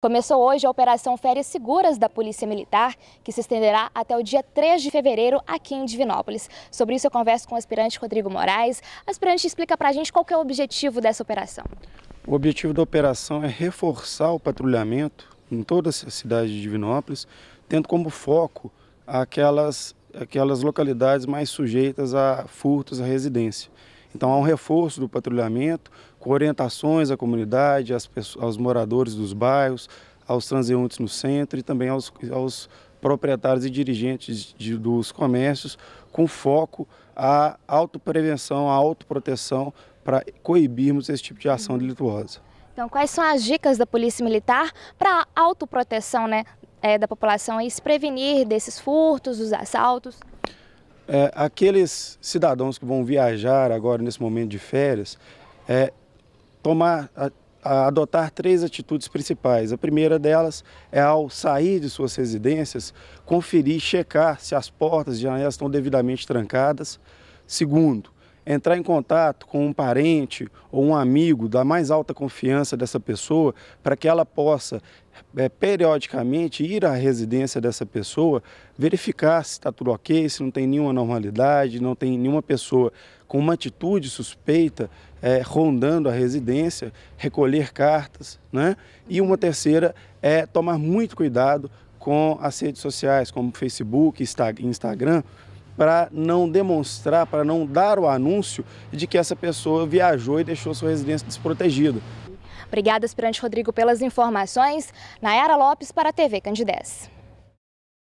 Começou hoje a Operação Férias Seguras da Polícia Militar, que se estenderá até o dia 3 de fevereiro aqui em Divinópolis. Sobre isso eu converso com o aspirante Rodrigo Moraes. O aspirante explica para a gente qual é o objetivo dessa operação. O objetivo da operação é reforçar o patrulhamento em toda a cidade de Divinópolis, tendo como foco aquelas, aquelas localidades mais sujeitas a furtos à residência. Então há um reforço do patrulhamento, com orientações à comunidade, pessoas, aos moradores dos bairros, aos transeuntes no centro e também aos, aos proprietários e dirigentes de, dos comércios, com foco à autoprevenção, à autoproteção, para coibirmos esse tipo de ação uhum. delituosa. Então, quais são as dicas da Polícia Militar para a autoproteção né, é, da população e se prevenir desses furtos, dos assaltos? É, aqueles cidadãos que vão viajar agora nesse momento de férias, é, tomar, a, a adotar três atitudes principais. A primeira delas é, ao sair de suas residências, conferir, checar se as portas e janelas estão devidamente trancadas. Segundo, entrar em contato com um parente ou um amigo da mais alta confiança dessa pessoa para que ela possa é, periodicamente ir à residência dessa pessoa, verificar se está tudo ok, se não tem nenhuma normalidade, não tem nenhuma pessoa com uma atitude suspeita é, rondando a residência, recolher cartas, né? E uma terceira é tomar muito cuidado com as redes sociais, como Facebook, Instagram, para não demonstrar, para não dar o anúncio de que essa pessoa viajou e deixou sua residência desprotegida. Obrigada, aspirante Rodrigo, pelas informações. Nayara Lopes para a TV Candidez.